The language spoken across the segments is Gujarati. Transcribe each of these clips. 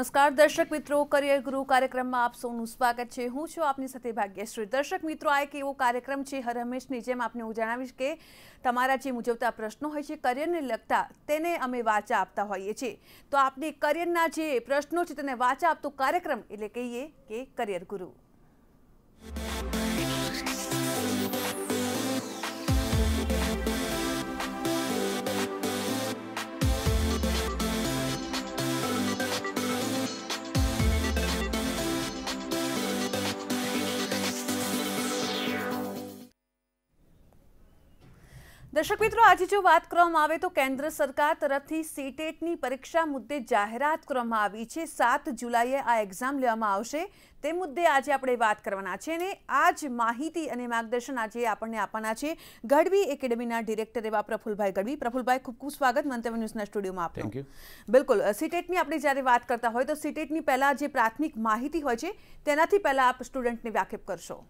નમસ્કાર દર્શક મિત્રો કરિયર ગુરુ કાર્યક્રમમાં આપ સૌનું સ્વાગત છે હું છું આપની સાથે ભાગ્યશ્રી દર્શક મિત્રો આ એક એવો કાર્યક્રમ છે હર હંમેશની જેમ આપને હું જણાવીશ કે તમારા જે મુજબતા પ્રશ્નો હોય છે કરિયરને લગતા તેને અમે વાચા આપતા હોઈએ છીએ તો આપની કરિયરના જે પ્રશ્નો છે તેને વાચા આપતો કાર્યક્રમ એટલે કહીએ કે કરિયર ગુરુ દર્શક મિત્રો આજે જો વાત કરવામાં આવે તો કેન્દ્ર સરકાર તરફથી સીટેટની e પરીક્ષા મુદ્દે જાહેરાત કરવામાં આવી છે સાત જુલાઈએ આ એક્ઝામ લેવામાં આવશે તે મુદ્દે આજે આપણે વાત કરવાના છે અને આ જ માહિતી અને માર્ગદર્શન આજે આપણને આપવાના છે ગઢવી એકેડેમીના ડિરેક્ટર એવા પ્રફુલભાઈ ગઢવી પ્રફુલભાઈ ખૂબ ખૂબ સ્વાગત મંતવ્ય ન્યૂઝના સ્ટુડિયોમાં આપનું બિલકુલ સીટેટની e આપણે જ્યારે વાત કરતા હોય તો સીટેટની e પહેલાં જે પ્રાથમિક માહિતી હોય છે તેનાથી પહેલાં આપ સ્ટુડન્ટને વ્યાખ્યાપ કરશો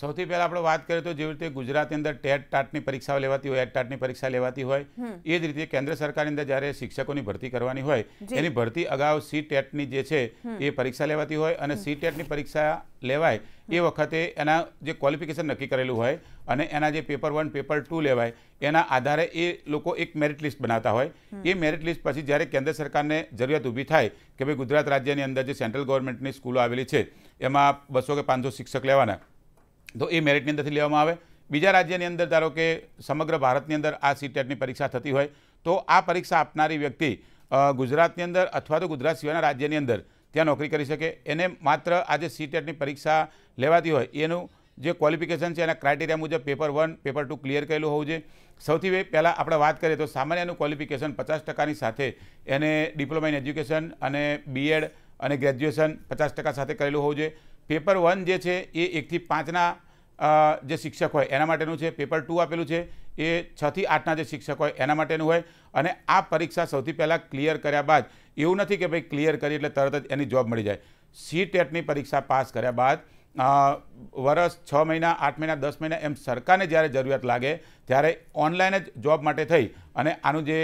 સૌથી પહેલાં આપણે વાત કરીએ તો જેવી રીતે ગુજરાતની અંદર ટેટ ટાટની પરીક્ષાઓ લેવાતી હોય એટ ટાટની પરીક્ષા લેવાતી હોય એ જ રીતે કેન્દ્ર સરકારની અંદર જ્યારે શિક્ષકોની ભરતી કરવાની હોય એની ભરતી અગાઉ સી ટેટની જે છે એ પરીક્ષા લેવાતી હોય અને સી ટેટની પરીક્ષા લેવાય એ વખતે એના જે ક્વોલિફિકેશન નક્કી કરેલું હોય અને એના જે પેપર વન પેપર ટુ લેવાય એના આધારે એ લોકો એક મેરિટ લિસ્ટ બનાવતા હોય એ મેરિટ લિસ્ટ પછી જ્યારે કેન્દ્ર સરકારને જરૂરિયાત ઊભી થાય કે ભાઈ ગુજરાત રાજ્યની અંદર જે સેન્ટ્રલ ગવર્મેન્ટની સ્કૂલો આવેલી છે એમાં બસો કે પાંચસો શિક્ષક લેવાના જો એ મેરિટ ની અંદર થી લેવામાં આવે બીજા રાજ્ય ની અંદર ધારો કે સમગ્ર ભારત ની અંદર આ સિટેટ ની પરીક્ષા થતી હોય તો આ પરીક્ષા આપનારી વ્યક્તિ ગુજરાત ની અંદર अथवा તો ગુજરાત સિવાયના રાજ્ય ની અંદર ત્યાં નોકરી કરી શકે એને માત્ર આ જે સિટેટ ની પરીક્ષા લેવાતી હોય એનું જે ક્વોલિફિકેશન છે અને ક્રાઈટેરિયા મુજબ પેપર 1 પેપર 2 ક્લિયર કરેલું હોવું જોઈએ સૌથી પહેલા આપણે વાત કરીએ તો સામાન્યનું ક્વોલિફિકેશન 50% ની સાથે એને ડિપ્લોમા ઇન এড્યુકેશન અને બીએડ અને ગ્રેજ્યુએશન 50% સાથે કરેલું હોવું જોઈએ પેપર 1 જે છે એ 1 થી 5 ના જે શિક્ષક હોય એના માટેનું છે પેપર ટુ આપેલું છે એ છથી આઠના જે શિક્ષક હોય એના માટેનું હોય અને આ પરીક્ષા સૌથી પહેલાં ક્લિયર કર્યા બાદ એવું નથી કે ભાઈ ક્લિયર કરી એટલે તરત જ એની જોબ મળી જાય સી ટેટની પરીક્ષા પાસ કર્યા બાદ વર્ષ છ મહિના આઠ મહિના દસ મહિના એમ સરકારને જ્યારે જરૂરિયાત લાગે ત્યારે ઓનલાઈન જ જોબ માટે થઈ અને આનું જે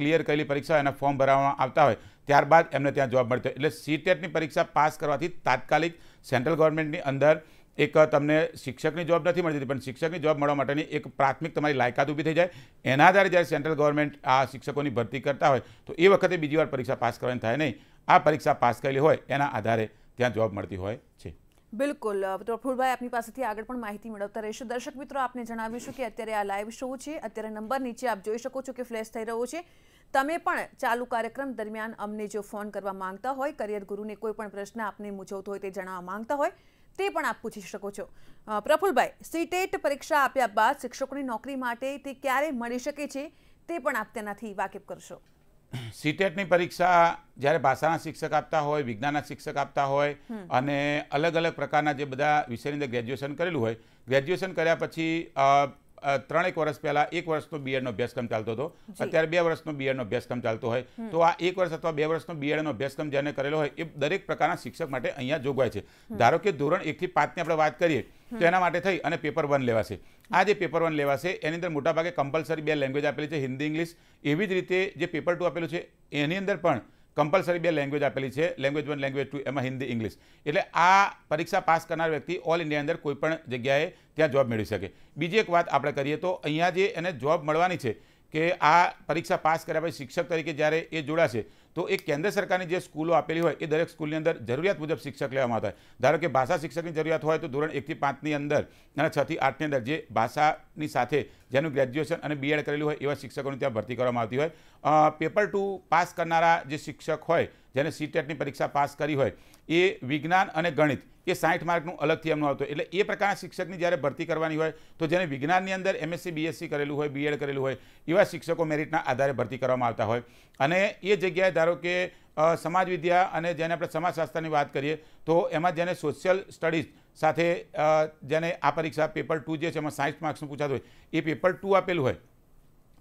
ક્લિયર કરેલી પરીક્ષા એના ફોર્મ ભરાવવામાં આવતા હોય ત્યારબાદ એમને ત્યાં જોબ મળતી એટલે સી ટેટની પરીક્ષા પાસ કરવાથી તાત્કાલિક સેન્ટ્રલ ગવર્મેન્ટની અંદર એક તમને શિક્ષકની જોબ નથી મળતી પણ શિક્ષકની જોબ મળવા માટેની એક પ્રાથમિક તમારી લાયકાત ઊભી થઈ જાય એના આધારે જ્યારે સેન્ટ્રલ ગવર્મેન્ટ આ શિક્ષકોની ભરતી કરતા હોય તો એ વખતે બીજી વાર પરીક્ષા પાસ કરવાની થાય નહીં આ પરીક્ષા પાસ કરેલી હોય એના આધારે ત્યાં જોબ મળતી હોય છે બિલકુલ પ્રફુલભાઈ આપની પાસેથી આગળ પણ માહિતી મેળવતા રહીશું દર્શક મિત્રો આપને જણાવીશું કે અત્યારે આ લાઈવ શો છે અત્યારે નંબર નીચે આપ જોઈ શકો છો કે ફ્લેશ થઈ રહ્યો છે તમે પણ ચાલુ કાર્યક્રમ દરમિયાન અમને જો ફોન કરવા માંગતા હોય કરિયર ગુરુને કોઈ પણ પ્રશ્ન આપને મૂંઝવતો હોય તે જણાવવા માંગતા હોય તે પણ આપ પૂછી શકો છો પ્રફુલભાઈ સીટેટ e પરીક્ષા આપ્યા બાદ શિક્ષકોની નોકરી માટે તે ક્યારે મળી શકે છે તે પણ આપ તેનાથી વાકેફ કરશો સીટેટની e પરીક્ષા જ્યારે ભાષાના શિક્ષક આપતા હોય વિજ્ઞાનના શિક્ષક આપતા હોય અને અલગ અલગ પ્રકારના જે બધા વિષયની અંદર ગ્રેજ્યુએશન કરેલું હોય ગ્રેજ્યુએશન કર્યા પછી ત્રણ એક વર્ષ પહેલાં એક વર્ષનો બીએડનો અભ્યાસક્રમ ચાલતો હતો અત્યારે બે વર્ષનો બીએડનો અભ્યાસક્રમ ચાલતો હોય તો આ એક વર્ષ અથવા બે વર્ષનો બીએડનો અભ્યાસક્રમ જેને કરેલો હોય એ દરેક પ્રકારના શિક્ષક માટે અહીંયા જોગવાઈ છે ધારો કે ધોરણ એકથી પાંચની આપણે વાત કરીએ તો એના માટે થઈ અને પેપર વન લેવાશે આ જે પેપર વન લેવાશે એની અંદર મોટાભાગે કમ્પલસરી બે લેંગ્વેજ આપેલી છે હિન્દી ઇંગ્લિશ એવી જ રીતે જે પેપર ટુ આપેલું છે એની અંદર પણ કમ્પલસરી બે લેંગ્વેજ આપેલી છે લેંગ્વેજ વન લેંગ્વેજ ટુ એમાં હિન્દી ઇંગ્લિશ એટલે આ પરીક્ષા પાસ કરનાર વ્યક્તિ ઓલ ઇન્ડિયા અંદર કોઈપણ જગ્યાએ ત્યાં જોબ મેળવી શકે બીજી એક વાત આપણે કરીએ તો અહીંયા જે એને જોબ મળવાની છે કે આ પરીક્ષા પાસ કર્યા પછી શિક્ષક તરીકે જ્યારે એ જોડાશે તો એક કેન્દ્ર સરકારની જે સ્કૂલો આપેલી હોય કે દરેક સ્કૂલની અંદર જરૂરિયાત મુજબ શિક્ષક લેવામાં આવે ધાર કે ભાષા શિક્ષકની જરૂરત હોય તો ધોરણ 1 થી 5 ની અંદર અને 6 થી 8 ની અંદર જે ભાષાની સાથે જેનું ગ્રેજ્યુએશન અને બીએડ કરેલું હોય એવા શિક્ષકોને ત્યાં ભરતી કરવામાં આવતી હોય પેપર 2 પાસ કરનારા જે શિક્ષક હોય જેને સીટેટની પરીક્ષા પાસ કરી હોય એ વિજ્ઞાન અને ગણિત એ 60 માર્કનું અલગથી એમનો આવતો એટલે એ પ્રકારના શિક્ષકની જ્યારે ભરતી કરવાની હોય તો જેને વિજ્ઞાનની અંદર એમએસસી બીએસસી કરેલું હોય બીએડ કરેલું હોય એવા શિક્ષકો મેરિટના આધારે ભરતી કરવામાં આવતા હોય અને એ જગ્યા ધારો કે સમાજ વિદ્યા અને જેને આપણે સમાજશાસ્ત્રની વાત કરીએ તો એમાં જેને સોશિયલ સ્ટડીઝ સાથે જેને આ પરીક્ષા પેપર ટુ જે છે એમાં સાયન્સ માર્ક્સનું પૂછાતું હોય એ પેપર ટુ આપેલું હોય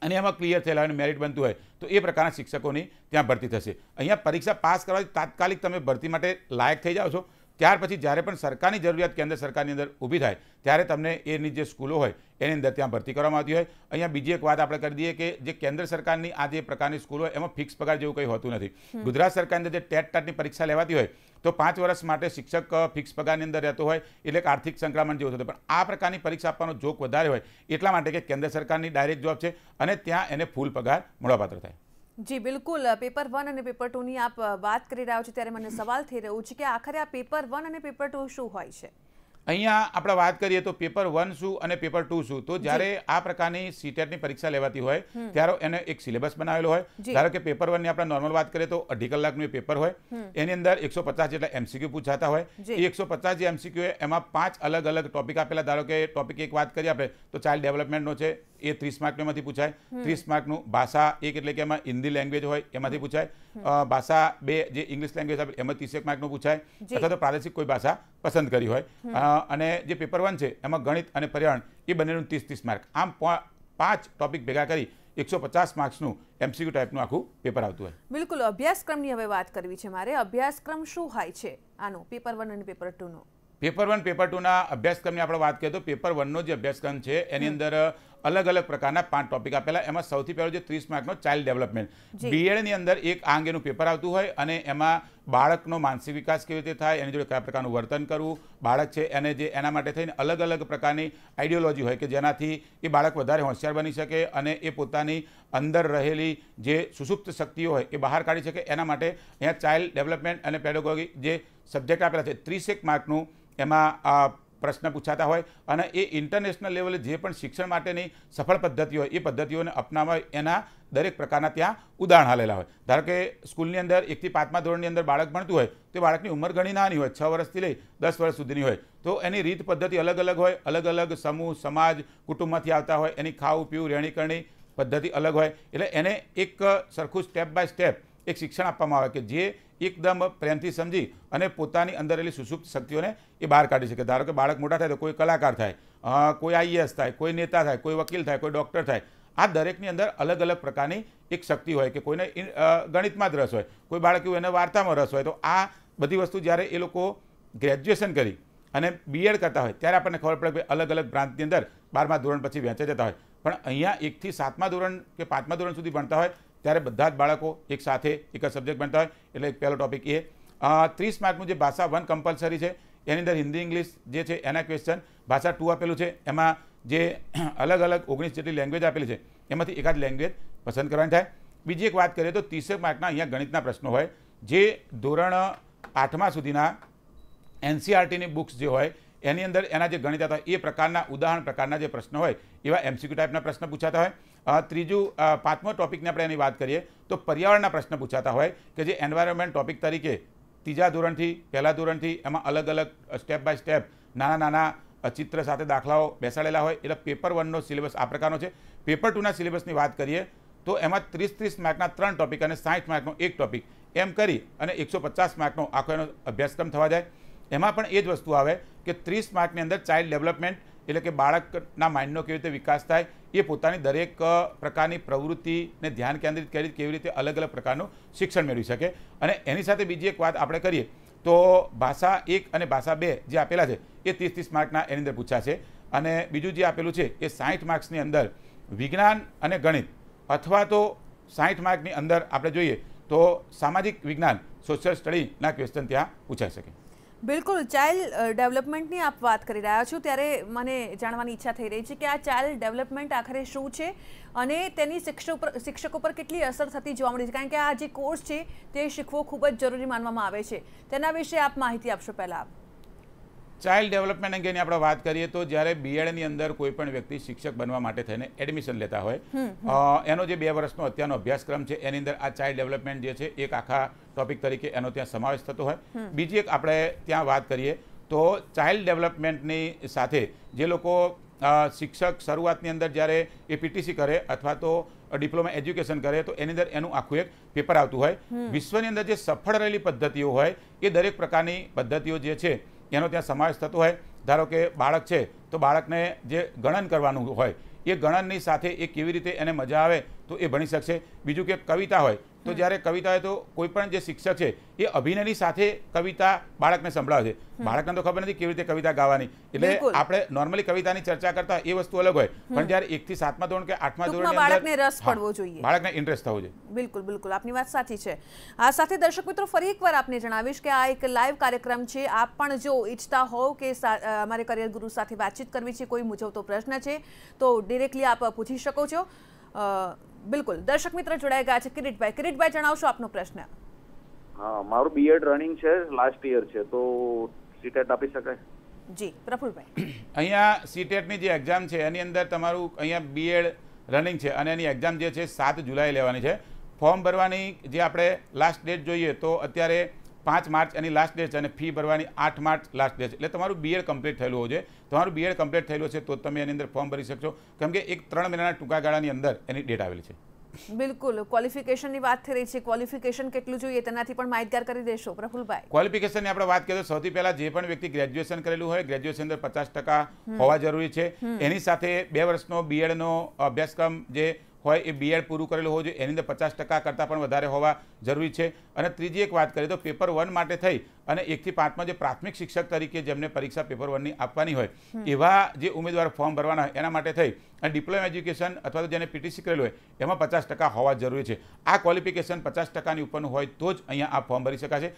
અને એમાં ક્લિયર થયેલા હોય મેરિટ બનતું હોય તો એ પ્રકારના શિક્ષકોની ત્યાં ભરતી થશે અહીંયા પરીક્ષા પાસ કરવાથી તાત્કાલિક તમે ભરતી માટે લાયક થઈ જાઓ છો ત્યાર પછી જ્યારે પણ સરકારની જરૂરિયાત કેન્દ્ર સરકારની અંદર ઊભી થાય ત્યારે તમને એની જે સ્કૂલો હોય એની અંદર ત્યાં ભરતી કરવામાં આવતી હોય અહીંયા બીજી એક વાત આપણે કરી દઈએ કે જે કેન્દ્ર સરકારની આ જે પ્રકારની સ્કૂલો એમાં ફિક્સ પગાર જેવું કંઈ હોતું નથી ગુજરાત સરકારની અંદર જે ટેટ ટાટની પરીક્ષા લેવાતી હોય તો પાંચ વર્ષ માટે શિક્ષક ફિક્સ પગારની અંદર રહેતો હોય એટલે એક આર્થિક સંક્રમણ જેવું થતું પણ આ પ્રકારની પરીક્ષા આપવાનો જોક વધારે હોય એટલા માટે કે કેન્દ્ર સરકારની ડાયરેક્ટ જોબ છે અને ત્યાં એને ફૂલ પગાર મળવાપાત્ર થાય જી બિલકુલ પેપર વન અને પેપર ટુ ની આપ વાત કરી રહ્યા છો ત્યારે મને સવાલ થઈ રહ્યો છે કે આખરે આ પેપર વન અને પેપર ટુ શું હોય છે અહીંયા આપણે વાત કરીએ તો પેપર વન શું અને પેપર ટુ શું તો જ્યારે આ પ્રકારની સીટેટની પરીક્ષા લેવાતી હોય ત્યારે એને એક સિલેબસ બનાવેલો હોય ધારો કે પેપર વનની આપણે નોર્મલ વાત કરીએ તો અઢી કલાકનું પેપર હોય એની અંદર એકસો પચાસ જેટલા એમસીક્યુ પૂછાતા હોય એ એકસો પચાસ જે એમસીક્યુ એમાં પાંચ અલગ અલગ ટોપિક આપેલા ધારો કે ટોપિક એક વાત કરીએ આપણે તો ચાઇલ્ડ ડેવલપમેન્ટનો છે એ ત્રીસ માર્કનું એમાંથી પૂછાય ત્રીસ માર્કનું ભાષા એક એટલે કે એમાં હિન્દી લેંગ્વેજ હોય એમાંથી પૂછાય ભાષા બે જે ઇંગ્લિશ લેંગ્વેજ આપે એમાં ત્રીસેક માર્કનું પૂછાય અથવા તો પ્રાદેશિક કોઈ ભાષા પસંદ કરી હોય અને જે પેપર વન છે એમાં ગણિત અને પર્યાવરણ એ બંનેનું ત્રીસ ત્રીસ માર્ક આમ પાંચ ટોપિક ભેગા કરી એકસો પચાસ માર્ક્સનું એમસીક્યુ ટાઈપનું આખું પેપર આવતું હોય બિલકુલ અભ્યાસક્રમની હવે વાત કરવી છે મારે અભ્યાસક્રમ શું હોય છે આનું પેપર વન અને પેપર ટુનો પેપર વન પેપર ટુના અભ્યાસક્રમની આપણે વાત કરીએ તો પેપર વનનો જે અભ્યાસક્રમ છે એની અંદર અલગ અલગ પ્રકારના પાંચ ટોપિક આપેલા એમાં સૌથી પહેલો જે ત્રીસ માર્કનો ચાઇલ્ડ ડેવલપમેન્ટ બીએડની અંદર એક આ અંગેનું પેપર આવતું હોય અને એમાં બાળકનો માનસિક વિકાસ કેવી રીતે થાય એની જોડે કયા પ્રકારનું વર્તન કરવું બાળક છે એને જે એના માટે થઈને અલગ અલગ પ્રકારની આઈડિયોલોજી હોય કે જેનાથી એ બાળક વધારે હોશિયાર બની શકે અને એ પોતાની અંદર રહેલી જે સુષુપ્ત શક્તિઓ હોય એ બહાર કાઢી શકે એના માટે અહીંયા ચાઇલ્ડ ડેવલપમેન્ટ અને પેડોગોગી જે સબ્જેક્ટ આપેલા છે ત્રીસેક માર્કનું એમાં પ્રશ્ન પૂછાતા હોય અને એ ઇન્ટરનેશનલ લેવલે જે પણ શિક્ષણ માટેની સફળ પદ્ધતિ હોય એ પદ્ધતિઓને અપનાવવા એના દરેક પ્રકારના ત્યાં ઉદાહરણ હાલેલા હોય ધારો કે સ્કૂલની અંદર એકથી પાંચમા ધોરણની અંદર બાળક ભણતું હોય તો બાળકની ઉંમર ઘણી નાની હોય છ વર્ષથી લઈ દસ વર્ષ સુધીની હોય તો એની રીત પદ્ધતિ અલગ અલગ હોય અલગ અલગ સમૂહ સમાજ કુટુંબમાંથી આવતા હોય એની ખાવું પીવું રહેણી કરણી પદ્ધતિ અલગ હોય એટલે એને એક સરખું સ્ટેપ બાય સ્ટેપ એક શિક્ષણ આપવામાં આવે કે જે એકદમ પ્રેમથી સમજી અને પોતાની અંદર રહેલી સુસુપ્ત શક્તિઓને એ બહાર કાઢી શકે ધારો કે બાળક મોટા થાય તો કોઈ કલાકાર થાય કોઈ આઈએએસ થાય કોઈ નેતા થાય કોઈ વકીલ થાય કોઈ ડૉક્ટર થાય આ દરેકની અંદર અલગ અલગ પ્રકારની એક શક્તિ હોય કે કોઈને ગણિતમાં જ રસ હોય કોઈ બાળક એવું એને વાર્તામાં રસ હોય તો આ બધી વસ્તુ જ્યારે એ લોકો ગ્રેજ્યુએશન કરી અને બીએડ કરતા હોય ત્યારે આપણને ખબર પડે કે અલગ અલગ બ્રાન્ચની અંદર બારમા ધોરણ પછી વહેંચા જતા હોય પણ અહીંયા એકથી સાતમા ધોરણ કે પાંચમા ધોરણ સુધી ભણતા હોય ત્યારે બધા જ બાળકો એક સાથે એક જ સબ્જેક્ટ ભણતા હોય એટલે પહેલો ટોપિક એ ત્રીસ માર્કનું જે ભાષા વન કમ્પલસરી છે એની અંદર હિન્દી ઇંગ્લિશ જે છે એના ક્વેશ્ચન ભાષા ટુ આપેલું છે એમાં જે અલગ અલગ ઓગણીસ જેટલી લેંગ્વેજ આપેલી છે એમાંથી એકાદ લેંગ્વેજ પસંદ કરવાની થાય બીજી એક વાત કરીએ તો ત્રીસેક માર્કના અહીંયા ગણિતના પ્રશ્નો હોય જે ધોરણ આઠમા સુધીના એનસીઆરટીની e બુક્સ જે હોય એની અંદર એના જે ગણિત હતા એ પ્રકારના ઉદાહરણ પ્રકારના જે પ્રશ્નો હોય એવા એમસીક્યુ ટાઈપના પ્રશ્ન પૂછાતા હોય ત્રીજું પાંચમો ટોપિકને આપણે એની વાત કરીએ તો પર્યાવરણના પ્રશ્ન પૂછાતા હોય કે જે એન્વાયરમેન્ટ ટોપિક તરીકે ત્રીજા ધોરણથી પહેલા ધોરણથી એમાં અલગ અલગ સ્ટેપ બાય સ્ટેપ નાના નાના ચિત્ર સાથે દાખલાઓ બેસાડેલા હોય એટલે પેપર વનનો સિલેબસ આ પ્રકારનો છે પેપર ટુના સિલેબસની વાત કરીએ તો એમાં ત્રીસ ત્રીસ માર્કના ત્રણ ટોપિક અને સાઠ માર્કનો એક ટોપિક એમ કરી અને એકસો પચાસ માર્કનો આખો એનો અભ્યાસક્રમ થવા જાય એમાં પણ એ જ વસ્તુ આવે કે ત્રીસ માર્કની અંદર ચાઇલ્ડ ડેવલપમેન્ટ એટલે કે બાળકના માઇન્ડનો કેવી રીતે વિકાસ થાય એ પોતાની દરેક પ્રકારની પ્રવૃત્તિને ધ્યાન કેન્દ્રિત કરી કેવી રીતે અલગ અલગ પ્રકારનું શિક્ષણ મેળવી શકે અને એની સાથે બીજી એક વાત આપણે કરીએ તો ભાષા એક અને ભાષા બે જે આપેલા છે એ ત્રીસ ત્રીસ માર્કના એની અંદર છે અને બીજું જે આપેલું છે એ સાઠ માર્ક્સની અંદર વિજ્ઞાન અને ગણિત અથવા તો સાઠ માર્કની અંદર આપણે જોઈએ તો સામાજિક વિજ્ઞાન સોશિયલ સ્ટડીના ક્વેશ્ચન ત્યાં પૂછાઈ શકે બિલકુલ ચાઇલ્ડ ડેવલપમેન્ટની આપ વાત કરી રહ્યા છો ત્યારે મને જાણવાની ઈચ્છા થઈ રહી છે કે આ ચાઇલ્ડ ડેવલપમેન્ટ આખરે શું છે અને તેની શિક્ષકો પર શિક્ષકો પર કેટલી અસર થતી જોવા મળી છે કારણ કે આ જે કોર્સ છે તે શીખવો ખૂબ જ જરૂરી માનવામાં આવે છે તેના વિશે આપ માહિતી આપશો પહેલાં આપ ચાઇલ્ડ ડેવલપમેન્ટ અંગેની આપણે વાત કરીએ તો જ્યારે બીએડની અંદર કોઈ પણ વ્યક્તિ શિક્ષક બનવા માટે થઈને એડમિશન લેતા હોય એનો જે બે વર્ષનો અત્યારનો અભ્યાસક્રમ છે એની અંદર આ ચાઇલ્ડ ડેવલપમેન્ટ જે છે એક આખા ટોપિક તરીકે એનો ત્યાં સમાવેશ થતો હોય બીજી એક આપણે ત્યાં વાત કરીએ તો ચાઇલ્ડ ડેવલપમેન્ટની સાથે જે લોકો શિક્ષક શરૂઆતની અંદર જ્યારે એ પીટીસી કરે અથવા તો ડિપ્લોમા એજ્યુકેશન કરે તો એની અંદર એનું આખું એક પેપર આવતું હોય વિશ્વની અંદર જે સફળ રહેલી પદ્ધતિઓ હોય એ દરેક પ્રકારની પદ્ધતિઓ જે છે એનો ત્યાં સમાવેશ થતો હોય ધારો કે બાળક છે તો બાળકને જે ગણન કરવાનું હોય એ ગણનની સાથે એ કેવી રીતે એને મજા આવે તો એ ભણી શકશે બીજું કે કવિતા હોય તો જ્યારે કવિતા હોય તો કોઈ પણ જે શિક્ષક છે એ અભિનયની સાથે કવિતા બાળકને સંભળાવે છે બાળકને તો ખબર નથી કેવી રીતે કવિતા ગાવાની એટલે આપણે નોર્મલી કવિતાની ચર્ચા કરતા એ વસ્તુ અલગ હોય પણ જ્યારે એકથી સાતમા ધોરણ કે આઠમા ધોરણ બાળકને રસ પડવો જોઈએ બાળકને ઇન્ટરેસ્ટ થવો જોઈએ બિલકુલ બિલકુલ આપની વાત સાચી છે આ સાથે દર્શક મિત્રો ફરી એકવાર આપને જણાવીશ કે આ એક લાઈવ કાર્યક્રમ છે આપ પણ જો ઈચ્છતા હોવ કે અમારે કરિયર ગુરુ સાથે વાતચીત કરવી છે કોઈ મૂંઝવતો પ્રશ્ન છે તો ડિરેક્ટલી આપ પૂછી શકો છો બિલકુલ દર્શક મિત્ર જોડાઈ ગયા છે કિરીટભાઈ કિરીટભાઈ જણાવશો આપનો પ્રશ્ન હા મારું બીએડ રનિંગ છે લાસ્ટ યર છે તો સીટેટ e આપી શકાય જી પ્રફુલભાઈ અહીંયા સીટેટની e જે એક્ઝામ છે એની અંદર તમારું અહીંયા બીએડ રનિંગ છે અને એની એક્ઝામ જે છે સાત જુલાઈ લેવાની છે ફોર્મ ભરવાની જે આપણે લાસ્ટ ડેટ જોઈએ તો અત્યારે પાંચ માર્ચ એની લાસ્ટ ડેટ છે અને ફી ભરવાની આઠ માર્ચ લાસ્ટ ડેટ છે એટલે તમારું બીએડ કમ્પ્લીટ થયેલું હોય છે તમારું બીએડ કમ્પ્લીટ થયેલું છે તો તમે એની અંદર ફોર્મ ભરી શકશો કેમ કે એક ત્રણ મહિનાના ટૂંકા ગાળાની અંદર એની ડેટ આવેલી છે બિલકુલ ક્વોલિફિકેશનની વાત થઈ રહી છે ક્વોલિફિકેશન કેટલું જોઈએ તેનાથી પણ માહિતગાર કરી દેશો પ્રફુલભાઈ ક્વોલિફિકેશનની આપણે વાત કરીએ તો સૌથી પહેલા જે પણ વ્યક્તિ ગ્રેજ્યુએશન કરેલું હોય ગ્રેજ્યુએશન અંદર પચાસ ટકા હોવા જરૂરી છે એની સાથે બે વર્ષનો બીએડનો અભ્યાસક્રમ જે હોય એ બીએડ પૂરું કરેલું હોવું જોઈએ એની અંદર પચાસ ટકા કરતાં પણ વધારે હોવા જરૂરી છે અને ત્રીજી એક વાત કરીએ તો પેપર વન માટે થઈ અને એકથી પાંચમાં જે પ્રાથમિક શિક્ષક તરીકે જેમને પરીક્ષા પેપર વનની આપવાની હોય એવા જે ઉમેદવાર ફોર્મ ભરવાના હોય એના માટે થઈ અને ડિપ્લોમા એજ્યુકેશન અથવા તો જેને પીટીસી કરેલું હોય એમાં પચાસ ટકા હોવા જરૂરી છે આ ક્વોલિફિકેશન પચાસ ટકાની ઉપરનું હોય તો જ અહીંયા આ ફોર્મ ભરી શકાશે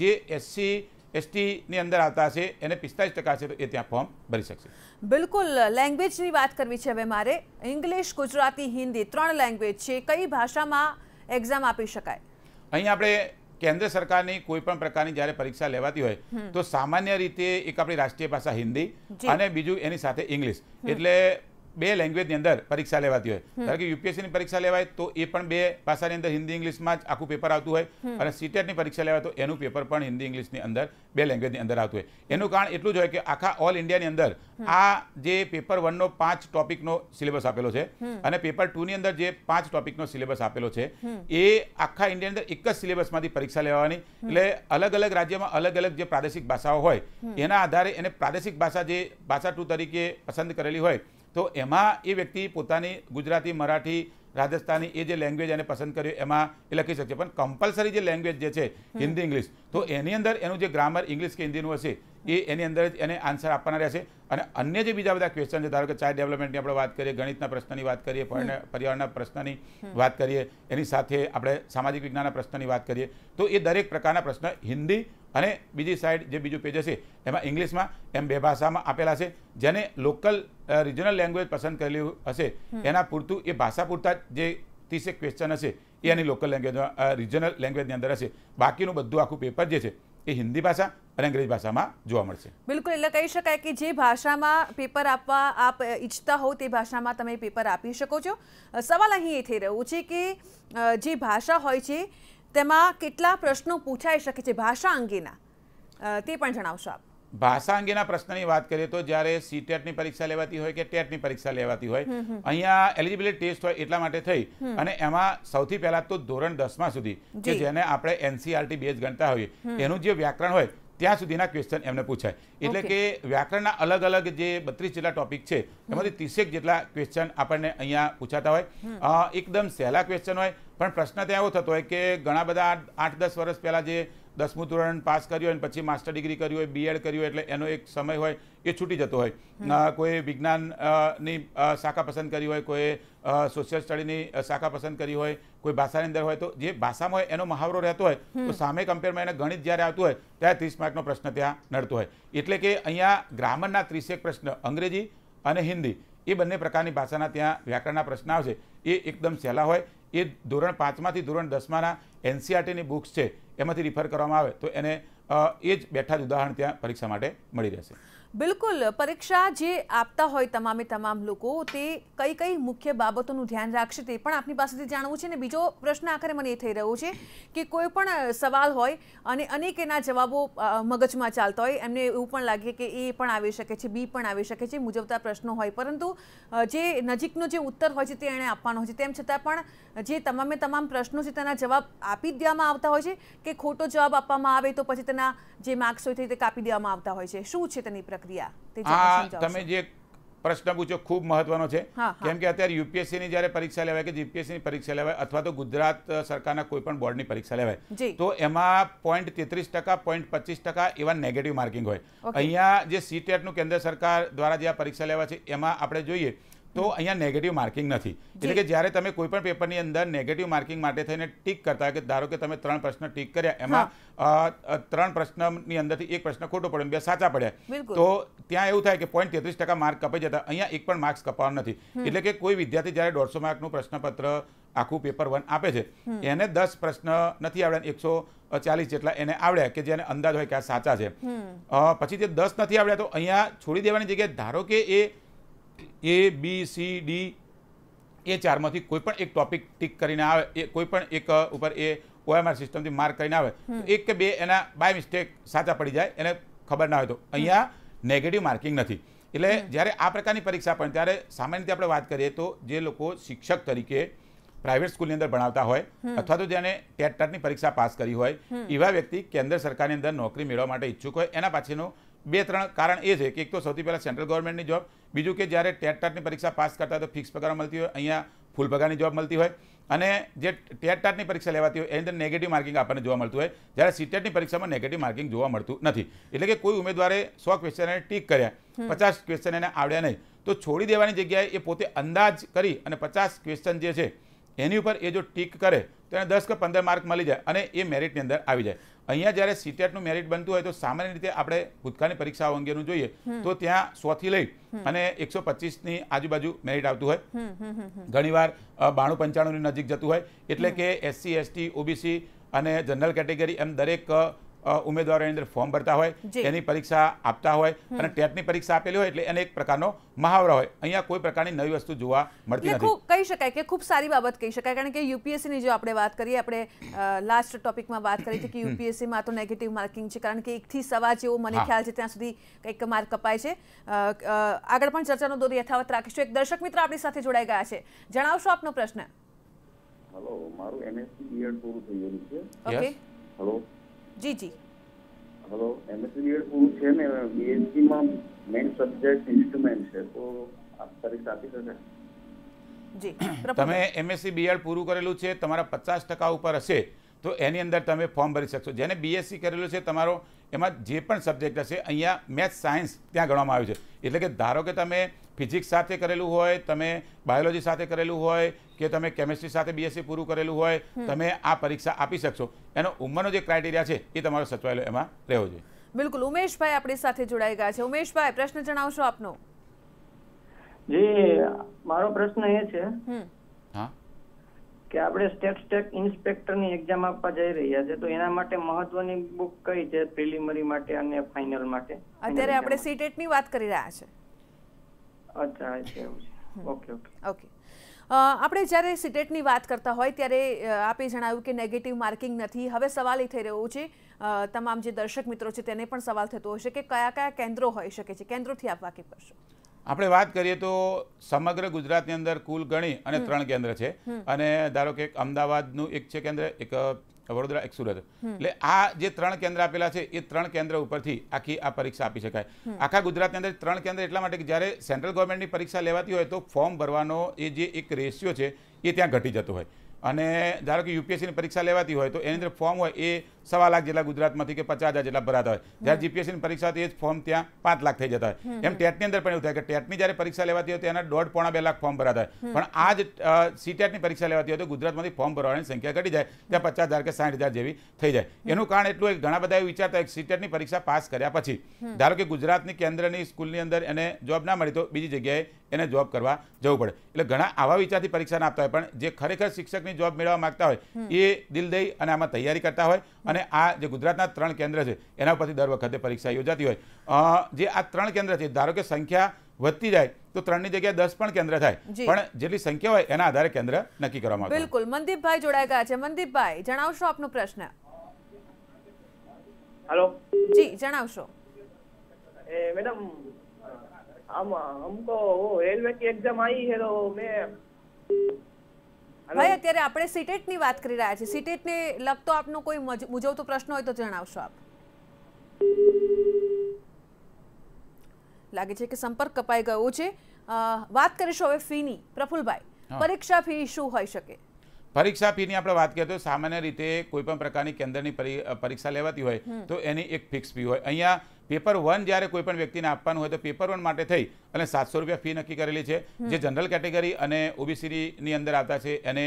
જે એસસી એસટીની અંદર આવતા હશે એને પિસ્તાલીસ ટકા છે તો એ ત્યાં ફોર્મ ભરી શકશે બિલકુલ લેંગ્વેજની વાત કરવી છે હવે મારે ઇંગ્લિશ ગુજરાતી હિન્દી ત્રણ લેંગ્વેજ છે કઈ ભાષામાં એક્ઝામ આપી શકાય અહીં આપણે કેન્દ્ર સરકારની કોઈ પણ પ્રકારની જ્યારે પરીક્ષા લેવાતી હોય તો સામાન્ય રીતે એક આપણી રાષ્ટ્રીય ભાષા હિન્દી અને બીજું એની સાથે ઇંગ્લિશ એટલે બે લેંગ્વેજની અંદર પરીક્ષા લેવાતી હોય ધારો કે યુપીએસસીની પરીક્ષા લેવાય તો એ પણ બે ભાષાની અંદર હિન્દી ઇંગ્લિશમાં જ આખું પેપર આવતું હોય અને સીટેટની e પરીક્ષા લેવાય તો એનું પેપર પણ હિન્દી ઇંગ્લિશની અંદર બે લેંગ્વેજની અંદર આવતું હોય એનું કારણ એટલું જ હોય કે આખા ઓલ ઇન્ડિયાની અંદર આ જે પેપર વનનો પાંચ ટોપિકનો સિલેબસ આપેલો છે અને પેપર ટુની અંદર જે પાંચ ટોપિકનો સિલેબસ આપેલો છે એ આખા ઇન્ડિયાની અંદર એક જ સિલેબસમાંથી પરીક્ષા લેવાની એટલે અલગ અલગ રાજ્યમાં અલગ અલગ જે પ્રાદેશિક ભાષાઓ હોય એના આધારે એને પ્રાદેશિક ભાષા જે ભાષા ટુ તરીકે પસંદ કરેલી હોય તો એમાં એ વ્યક્તિ પોતાની ગુજરાતી મરાઠી રાજસ્થાની એ જે લેંગ્વેજ એને પસંદ કર્યું એમાં એ લખી શકશે પણ કમ્પલસરી જે લેંગ્વેજ જે છે હિન્દી ઇંગ્લિશ તો એની અંદર એનું જે ગ્રામર ઇંગ્લિશ કે હિન્દીનું હશે એ એની અંદર જ એને આન્સર આપવાના રહેશે અને અન્ય જે બીજા બધા ક્વેશ્ચન છે ધારો કે ચાઇલ્ડ ડેવલપમેન્ટની આપણે વાત કરીએ ગણિતના પ્રશ્નની વાત કરીએ પર્યાવરણના પ્રશ્નની વાત કરીએ એની સાથે આપણે સામાજિક વિજ્ઞાનના પ્રશ્નની વાત કરીએ તો એ દરેક પ્રકારના પ્રશ્ન હિન્દી અને બીજી સાઈડ જે બીજું પેજ હશે એમાં ઇંગ્લિશમાં એમ બે ભાષામાં આપેલા છે જેને લોકલ રિજનલ લેંગ્વેજ પસંદ કરેલી હશે એના પૂરતું એ ભાષા પૂરતા જ જે ત્રીસ એક ક્વેશ્ચન હશે એ એની લોકલ લેંગ્વેજમાં રિજનલ લેંગ્વેજની અંદર હશે બાકીનું બધું આખું પેપર જે છે એ હિન્દી ભાષા અને અંગ્રેજી ભાષામાં જોવા મળશે બિલકુલ એટલે કહી શકાય કે જે ભાષામાં પેપર આપવા આપ ઈચ્છતા હોવ તે ભાષામાં તમે પેપર આપી શકો છો સવાલ અહીં એ થઈ રહ્યો છે કે જે ભાષા હોય છે તેમાં કેટલા પ્રશ્નો પૂછાઈ શકે છે ભાષા અંગેના તે પણ જણાવશો આપ ભાષા અંગેના પ્રશ્નની વાત કરીએ તો જ્યારે સીટેટની e પરીક્ષા લેવાતી હોય કે ટેટની e પરીક્ષા લેવાતી હોય અહીંયા એલિજિબિલિટી ટેસ્ટ હોય એટલા માટે થઈ અને એમાં સૌથી પહેલા તો ધોરણ દસમા સુધી કે જેને આપણે એનસીઆરટી e બેઝ ગણતા હોઈએ એનું જે વ્યાકરણ હોય ત્યાં સુધીના ક્વેશ્ચન એમને પૂછાય એટલે કે વ્યાકરણના અલગ અલગ જે બત્રીસ જેટલા ટોપિક છે એમાંથી ત્રીસેક જેટલા ક્વેશ્ચન આપણને અહીંયા પૂછાતા હોય એકદમ સહેલા ક્વેશ્ચન હોય પણ પ્રશ્ન ત્યાં એવો થતો હોય કે ઘણા બધા આઠ દસ વર્ષ પહેલાં જે દસમું ધોરણ પાસ કર્યું હોય પછી માસ્ટર ડિગ્રી કરી હોય બીએડ કર્યું હોય એટલે એનો એક સમય હોય એ છૂટી જતો હોય કોઈ વિજ્ઞાનની શાખા પસંદ કરી હોય કોઈ સોશિયલ સ્ટડીની શાખા પસંદ કરી હોય કોઈ ભાષાની અંદર હોય તો જે ભાષામાં હોય એનો મહાવરો રહેતો હોય તો સામે કમ્પેરમાં એને ગણિત જ્યારે આવતું હોય ત્યારે ત્રીસ માર્કનો પ્રશ્ન ત્યાં નડતો હોય એટલે કે અહીંયા ગ્રામરના ત્રીસેક પ્રશ્ન અંગ્રેજી અને હિન્દી એ બંને પ્રકારની ભાષાના ત્યાં વ્યાકરણના પ્રશ્ન આવશે એ એકદમ સહેલા હોય એ ધોરણ પાંચમાંથી ધોરણ દસમાના એનસીઆરટીની e બુક્સ છે એમાંથી રિફર કરવામાં આવે તો એને એ જ બેઠા જ ઉદાહરણ ત્યાં પરીક્ષા માટે મળી રહેશે બિલકુલ પરીક્ષા જે આપતા હોય તમામે તમામ લોકો તે કઈ કઈ મુખ્ય બાબતોનું ધ્યાન રાખશે તે પણ આપની પાસેથી જાણવું છે ને બીજો પ્રશ્ન આખરે મને એ થઈ રહ્યો છે કે કોઈ પણ સવાલ હોય અને અનેક એના જવાબો મગજમાં ચાલતા હોય એમને એવું પણ લાગે કે એ પણ આવી શકે છે બી પણ આવી શકે છે મુજબતા પ્રશ્નો હોય પરંતુ જે નજીકનો જે ઉત્તર હોય છે તે એણે આપવાનો હોય છે તેમ છતાં પણ જે તમામે તમામ પ્રશ્નો છે તેના જવાબ આપી દેવામાં આવતા હોય છે કે ખોટો જવાબ આપવામાં આવે તો પછી તેના જે માર્ક્સ હોય તે કાપી દેવામાં આવતા હોય છે શું છે તેની પ્રક્રિયા પ્રક્રિયા તમે જે પ્રશ્ન પૂછો ખૂબ મહત્વનો છે કેમ કે અત્યારે યુપીએસસીની જ્યારે પરીક્ષા લેવાય કે જીપીએસસીની પરીક્ષા લેવાય અથવા તો ગુજરાત સરકારના કોઈ પણ બોર્ડની પરીક્ષા લેવાય તો એમાં પોઈન્ટ તેત્રીસ ટકા પોઈન્ટ પચીસ ટકા એવા નેગેટિવ માર્કિંગ હોય અહીંયા જે સીટેટનું કેન્દ્ર સરકાર દ્વારા જે આ પરીક્ષા લેવા છે એમાં આપણે જોઈએ તો અહીંયા નેગેટિવ માર્કિંગ નથી એટલે કે જ્યારે તમે કોઈ પણ પેપરની અંદર નેગેટિવ માર્કિંગ માટે થઈને ટીક કરતા કે ધારો કે તમે ત્રણ પ્રશ્ન ટીક કર્યા એમાં ત્રણ પ્રશ્નની અંદરથી એક પ્રશ્ન ખોટો પડ્યો બે સાચા પડ્યા તો ત્યાં એવું થાય કે પોઈન્ટ તેત્રીસ ટકા માર્ક કપાઈ જતા અહીંયા એક પણ માર્ક્સ કપાવાનો નથી એટલે કે કોઈ વિદ્યાર્થી જ્યારે દોઢસો માર્કનું પ્રશ્નપત્ર આખું પેપર વન આપે છે એને દસ પ્રશ્ન નથી આવડ્યા એકસો ચાલીસ જેટલા એને આવડ્યા કે જેને અંદાજ હોય કે આ સાચા છે પછી જે દસ નથી આવડ્યા તો અહીંયા છોડી દેવાની જગ્યાએ ધારો કે એ એ બી સી ડી એ ચારમાંથી કોઈ પણ એક ટોપિક ટીક કરીને આવે એ કોઈ પણ એક ઉપર એ ઓએમઆર સિસ્ટમથી માર્ક કરીને આવે તો એક કે બે એના બાય મિસ્ટેક સાચા પડી જાય એને ખબર ના હોય તો અહીંયા નેગેટિવ માર્કિંગ નથી એટલે જ્યારે આ પ્રકારની પરીક્ષા પણ ત્યારે સામાન્ય રીતે આપણે વાત કરીએ તો જે લોકો શિક્ષક તરીકે પ્રાઇવેટ સ્કૂલની અંદર ભણાવતા હોય અથવા તો જેને ટેટ ટાટની પરીક્ષા પાસ કરી હોય એવા વ્યક્તિ કેન્દ્ર સરકારની અંદર નોકરી મેળવવા માટે ઈચ્છુક હોય એના પાછળનું બે ત્રણ કારણ એ છે કે એક તો સૌથી પહેલાં સેન્ટ્રલ ગવર્મેન્ટની જોબ બીજું કે જ્યારે ટેટ ટાટની પરીક્ષા પાસ કરતા તો ફિક્સ પગાર મળતી હોય અહીંયા ફૂલ પગારની જોબ મળતી હોય અને જે ટેટ ટાટની પરીક્ષા લેવાતી હોય એની અંદર નેગેટિવ માર્કિંગ આપણને જોવા મળતું હોય જ્યારે સીટેટની e પરીક્ષામાં નેગેટિવ માર્કિંગ જોવા મળતું નથી એટલે કે કોઈ ઉમેદવારે સો ક્વેશ્ચન ટીક કર્યા પચાસ ક્વેશ્ચન એને આવડ્યા નહીં તો છોડી દેવાની જગ્યાએ એ પોતે અંદાજ કરી અને પચાસ ક્વેશ્ચન જે છે એની ઉપર એ જો ટીક કરે તો એને દસ કે પંદર માર્ક મળી જાય અને એ મેરિટની અંદર આવી જાય અહીંયા જ્યારે સીટેટનું મેરિટ બનતું હોય તો સામાન્ય રીતે આપણે ભૂતકાળની પરીક્ષાઓ અંગેનું જોઈએ તો ત્યાં સોથી લઈ અને એકસો પચીસની આજુબાજુ મેરિટ આવતું હોય ઘણીવાર બાણું પંચાણુંની નજીક જતું હોય એટલે કે એસસી એસટી ઓબીસી અને જનરલ કેટેગરી એમ દરેક ઉમેદવારોની અંદર ફોર્મ ભરતા હોય એની પરીક્ષા આપતા હોય અને ટેટની પરીક્ષા આપેલી હોય એટલે એને એક પ્રકારનો મહાવરા હોય અહીંયા કોઈ પ્રકારની નવી વસ્તુ જોવા મળતી નથી કહી શકાય કે ખૂબ સારી બાબત કહી શકાય કારણ કે યુપીએસસીની જો આપણે વાત કરીએ આપણે લાસ્ટ ટોપિકમાં વાત કરી હતી કે યુપીએસસીમાં તો નેગેટિવ માર્કિંગ છે કારણ કે એકથી સવા જેવો મને ખ્યાલ છે ત્યાં સુધી કંઈક માર્ક કપાય છે આગળ પણ ચર્ચાનો દોર યથાવત રાખીશું એક દર્શક મિત્ર આપણી સાથે જોડાઈ ગયા છે જણાવશો આપનો પ્રશ્ન હેલો મારું એમએસસી બીએડ પૂરું થઈ ગયું છે હેલો જી જી હલો એમએસસી બીએડ પૂરું છે ને બીએસસી માં મેઇન સબ્જેક્ટ ઇન્સ્ટ્રુમેન્ટ છે તો આપ સર્વિસ આપી શકે જી તમે એમએસસી બીએડ e પૂરું કરેલું છે તમારા પચાસ ટકા ઉપર હશે તો એની અંદર તમે ફોર્મ ભરી શકશો જેને બીએસસી કરેલું છે તમારો એમાં જે પણ સબ્જેક્ટ હશે અહીંયા મેથ્સ સાયન્સ ત્યાં ગણવામાં આવ્યું છે એટલે કે ધારો કે તમે ફિઝિક્સ સાથે કરેલું હોય તમે બાયોલોજી સાથે કરેલું હોય કે તમે કેમેસ્ટ્રી સાથે બીએસસી પૂરું કરેલું હોય તમે આ પરીક્ષા આપી શકશો એનો ઉંમરનો જે ક્રાઇટેરિયા છે એ તમારો સચવાયેલો એમાં રહેવો જોઈએ બિલકુલ ઉમેશભાઈ આપણી સાથે જોડાઈ ગયા છે ઉમેશભાઈ પ્રશ્ન જણાવશો આપનો જી મારો પ્રશ્ન એ છે કે આપણે સ્ટેટ સ્ટેટ ઇન્સ્પેક્ટરની એક્ઝામ આપવા જઈ રહ્યા છે તો એના માટે મહત્વની બુક કઈ છે પ્રિલિમરી માટે અને ફાઇનલ માટે અત્યારે આપણે સીટેટની e વાત કરી રહ્યા છે અચ્છા ઓકે ઓકે ઓકે આપણે જ્યારે સીટેટની e વાત કરતા હોય ત્યારે આપે જણાવ્યું કે નેગેટિવ માર્કિંગ નથી હવે સવાલ એ થઈ રહ્યો છે તમામ જે દર્શક મિત્રો છે તેને પણ સવાલ થતો હશે કે કયા કયા કેન્દ્રો હોઈ શકે છે કેન્દ્રોથી આપ વાકેફ કરશો આપણે વાત કરીએ તો સમગ્ર ગુજરાતની અંદર કુલ ગણી અને ત્રણ કેન્દ્ર છે અને ધારો કે અમદાવાદનું એક છે કેન્દ્ર એક વડોદરા એક સુરત એટલે આ જે ત્રણ કેન્દ્ર આપેલા છે એ ત્રણ કેન્દ્ર ઉપરથી આખી આ પરીક્ષા આપી શકાય આખા ગુજરાતની અંદર ત્રણ કેન્દ્ર એટલા માટે કે જ્યારે સેન્ટ્રલ ગવર્મેન્ટની પરીક્ષા લેવાતી હોય તો ફોર્મ ભરવાનો એ જે એક રેશિયો છે એ ત્યાં ઘટી જતો હોય અને ધારો કે યુપીએસસીની પરીક્ષા લેવાતી હોય તો એની અંદર ફોર્મ હોય એ સવા લાખ જેટલા ગુજરાતમાંથી કે પચાસ હજાર જેટલા ભરાતા હોય ત્યારે જીપીએસસીની પરીક્ષા હતી એ જ ફોર્મ ત્યાં પાંચ લાખ થઈ જતા હોય એમ ટેટની અંદર પણ એવું થાય કે ટેટની જ્યારે પરીક્ષા લેવાતી હોય તેના દોઢ પોણા બે લાખ ફોર્મ ભરાતા હોય પણ આ જ સીટેટની પરીક્ષા લેવાતી હોય તો ગુજરાતમાંથી ફોર્મ ભરવાની સંખ્યા ઘટી જાય ત્યાં પચાસ હજાર કે સાઠ હજાર જેવી થઈ જાય એનું કારણ એટલું ઘણા બધા એવું વિચારતા હોય સીટેટની પરીક્ષા પાસ કર્યા પછી ધારો કે ગુજરાતની કેન્દ્રની સ્કૂલની અંદર એને જોબ ના મળી તો બીજી જગ્યાએ એને જોબ કરવા જવું પડે એટલે ઘણા આવા વિચારથી પરીક્ષા ના આપતા હોય પણ જે ખરેખર શિક્ષકની જોબ મેળવવા માંગતા હોય એ દિલ દઈ અને આમાં તૈયારી કરતા હોય અને અને આ જે ગુજરાતના ત્રણ કેન્દ્ર છે એના પરથી દર વખતે પરીક્ષા યોજાતી હોય જે આ ત્રણ કેન્દ્ર છે ધારો કે સંખ્યા વધતી જાય તો ત્રણની જગ્યાએ દસ પણ કેન્દ્ર થાય પણ જેટલી સંખ્યા હોય એના આધારે કેન્દ્ર નક્કી કરવામાં આવે બિલકુલ મનદીપભાઈ જોડાઈ ગયા છે મનદીપભાઈ જણાવશો આપનો પ્રશ્ન હેલો જી જણાવશો એ મેડમ આમ હમકો રેલવે કી એક્ઝામ આવી હે તો મેં ભાઈ અત્યારે આપણે સીટેટની e વાત કરી રહ્યા છીએ સીટેટને e લગતો આપનો કોઈ મૂંઝવતો પ્રશ્ન હોય તો જણાવશો આપ લાગે છે કે સંપર્ક કપાઈ ગયો છે વાત કરીશું હવે ફી ની પ્રફુલભાઈ પરીક્ષા ફી શું હોય શકે પરીક્ષા ફીની આપણે વાત કરીએ તો સામાન્ય રીતે કોઈ પણ પ્રકારની કેન્દ્રની પરીક્ષા લેવાતી હોય તો એની એક ફિક્સ ફી હોય અહીંયા પેપર વન જ્યારે કોઈ પણ વ્યક્તિને આપવાનું હોય તો પેપર વન માટે થઈ અને સાતસો રૂપિયા ફી નક્કી કરેલી છે જે જનરલ કેટેગરી અને ઓબીસીની અંદર આવતા છે એને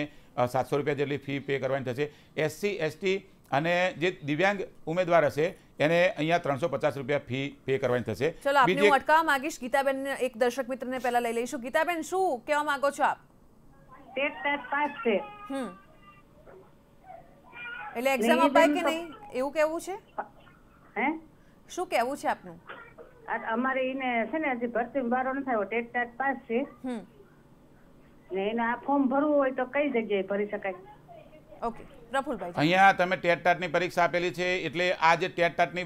સાતસો રૂપિયા જેટલી ફી પે કરવાની થશે એસસી એસટી અને જે દિવ્યાંગ ઉમેદવાર હશે એને અહીંયા ત્રણસો પચાસ રૂપિયા ફી પે કરવાની થશે ચલો આપને હું અટકાવવા માંગીશ ગીતાબેન એક દર્શક મિત્રને પહેલા લઈ લઈશું ગીતાબેન શું કેવા માંગો છો આપ એટલે એક્ઝામ અપાય કે નહીં એવું કેવું છે હે શું કેવું છે આપનું અમારે એને છે ને હજી ભરતી બારો ન થયો ટેટ ટાટ પાસ છે ને એને આ ફોર્મ ભરવું હોય તો કઈ જગ્યાએ ભરી શકાય ઓકે અહીંયા તમે ટેટ ટાટની પરીક્ષા આપેલી છે એટલે આ જે ટેટ ટાટની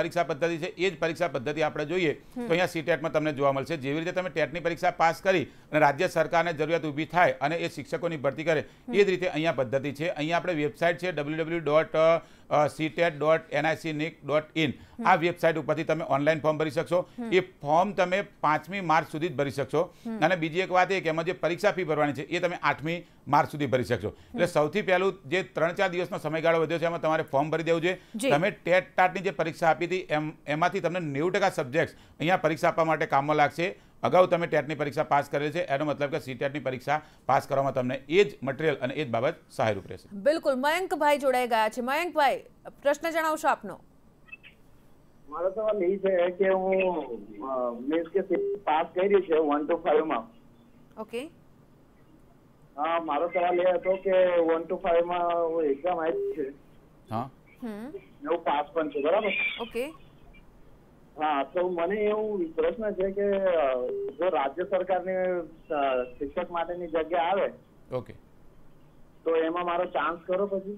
પરીક્ષા પદ્ધતિ છે એ જ પરીક્ષા પદ્ધતિ આપણે જોઈએ તો અહીંયા સીટેટમાં તમને જોવા મળશે જેવી રીતે તમે ટેટની પરીક્ષા પાસ કરી અને રાજ્ય સરકારને જરૂરિયાત ઊભી થાય અને એ શિક્ષકોની ભરતી કરે એ જ રીતે અહીંયા પદ્ધતિ છે અહીંયા આપણે વેબસાઇટ છે W W dot CTET dot NIC nic dot in આ વેબસાઇટ ઉપરથી તમે ઓનલાઈન ફોર્મ ભરી શકશો એ ફોર્મ તમે પાંચમી માર્ચ સુધી જ ભરી શકશો અને બીજી એક વાત એ કે એમાં જે પરીક્ષા ફી ભરવાની છે એ તમે આઠમી માર્ચ સુધી ભરી શકશો એટલે સૌથી પહેલું જે ત્રણ ચાર દિવસનો સમયગાળો વધ્યો છે એમાં તમારે ફોર્મ ભરી દેવું જોઈએ તમે ટેટ ટાટની જે પરીક્ષા આપી હતી એમ એમાંથી તમને નેવું સબ્જેક્ટ્સ અહીંયા પરીક્ષા આપવા માટે કામમાં લાગશે અગાઉ તમે ટેટની પરીક્ષા પાસ કરેલી છે એનો મતલબ કે સીટેટની પરીક્ષા પાસ કરવામાં તમને એ જ મટીરિયલ અને એ જ બાબત સહાયરૂપ રહેશે બિલકુલ મયંકભાઈ જોડાઈ ગયા છે મયંકભાઈ પ્રશ્ન જણાવશો આપનો મારો સવાલ એ છે કે હું મીન્સ કે પાસ કરી છે વન ટુ માં ઓકે હા મારો સવાલ એ હતો કે વન ટુ માં એક્ઝામ આવી છે હા હું પાસ પણ છું બરાબર ઓકે હા તો મને એવું પ્રશ્ન છે કે જો રાજ્ય સરકારની શિક્ષક માટેની જગ્યા આવે ઓકે તો એમાં મારો ચાન્સ કરો પછી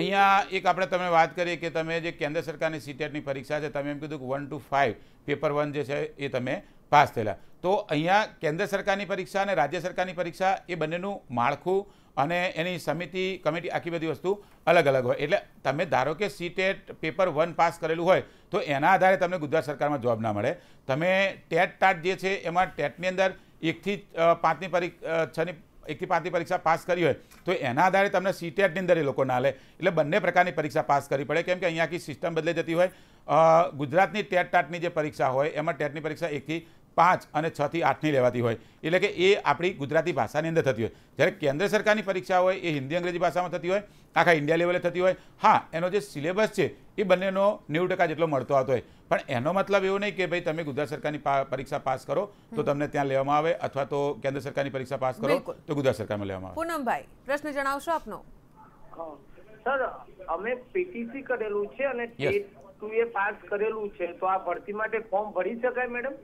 અહીંયા એક આપણે તમે વાત કરીએ કે તમે જે કેન્દ્ર સરકારની સીટેટની e પરીક્ષા છે તમે એમ કીધું કે one two five paper one જે છે એ તમે પાસ થયેલા તો અહીંયા કેન્દ્ર સરકારની પરીક્ષા અને રાજ્ય સરકારની પરીક્ષા એ બંનેનું માળખું અને એની સમિતિ કમિટી આખી બધી વસ્તુ અલગ અલગ હોય એટલે તમે ધારો કે CTET e paper one pass કરેલું હોય તો એના આધારે તમને ગુજરાત સરકારમાં જોબ ના મળે તમે ટેટ ટાટ જે છે એમાં ટેટની અંદર એકથી પાંચની પરીક્ષા છની એકથી પાંચની પરીક્ષા પાસ કરી હોય તો એના આધારે તમને સીટેટની e અંદર એ લોકો ના લે એટલે બંને પ્રકારની પરીક્ષા પાસ કરવી પડે કેમ કે અહીંયા આખી સિસ્ટમ બદલાઈ જતી હોય ગુજરાતની ટેટ ટાટની જે પરીક્ષા હોય એમાં ટેટની પરીક્ષા એકથી પાંચ અને છ છથી આઠની લેવાતી હોય એટલે કે એ આપણી ગુજરાતી ભાષાની અંદર થતી હોય જ્યારે કેન્દ્ર સરકારની પરીક્ષા હોય એ હિન્દી અંગ્રેજી ભાષામાં થતી હોય આખા ઇન્ડિયા લેવલે થતી હોય હા એનો જે સિલેબસ છે એ બંનેનો નેવું ટકા જેટલો મળતો આવતો હોય પણ એનો મતલબ એવો નહીં કે ભાઈ તમે ગુજરાત સરકારની પરીક્ષા પાસ કરો તો તમને ત્યાં લેવામાં આવે અથવા તો કેન્દ્ર સરકારની પરીક્ષા પાસ કરો તો ગુજરાત સરકારમાં લેવામાં આવે પૂનમભાઈ પ્રશ્ન જણાવશો આપનો સર અમે પીટીસી કરેલું છે અને ટેટ ટુ એ પાસ કરેલું છે તો આ ભરતી માટે ફોર્મ ભરી શકાય મેડમ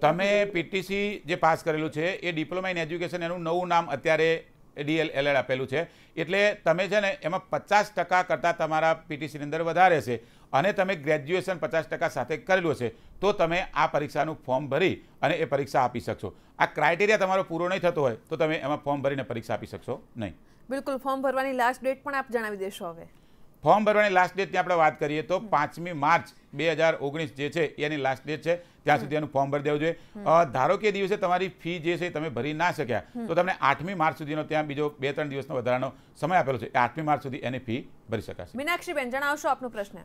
તમે પીટીસી જે પાસ કરેલું છે એ ડિપ્લોમા ઇન એજ્યુકેશન એનું નવું નામ અત્યારે ડીએલ એલએડ આપેલું છે એટલે તમે છે ને એમાં પચાસ ટકા કરતાં તમારા પીટીસીની અંદર વધારે છે અને તમે ગ્રેજ્યુએશન પચાસ ટકા સાથે કરેલું હશે તો તમે આ પરીક્ષાનું ફોર્મ ભરી અને એ પરીક્ષા આપી શકશો આ ક્રાઇટેરિયા તમારો પૂરો નહીં થતો હોય તો તમે એમાં ફોર્મ ભરીને પરીક્ષા આપી શકશો નહીં બિલકુલ ફોર્મ ભરવાની લાસ્ટ ડેટ પણ આપ જણાવી દેશો હવે ફોર્મ ભરવાની લાસ્ટ ડેટની આપણે વાત કરીએ તો પાંચમી માર્ચ બે હજાર ઓગણીસ જે છે એની લાસ્ટ ડેટ છે ત્યાં સુધી એનું ફોર્મ ભરી દેવું જોઈએ ધારો કે દિવસે તમારી ફી જે છે તમે ભરી ના શક્યા તો તમને આઠમી માર્ચ સુધીનો ત્યાં બીજો બે ત્રણ દિવસનો વધારાનો સમય આપેલો છે આઠમી માર્ચ સુધી એની ફી ભરી શકાશે મીનાક્ષીબેન જણાવશો આપનો પ્રશ્ન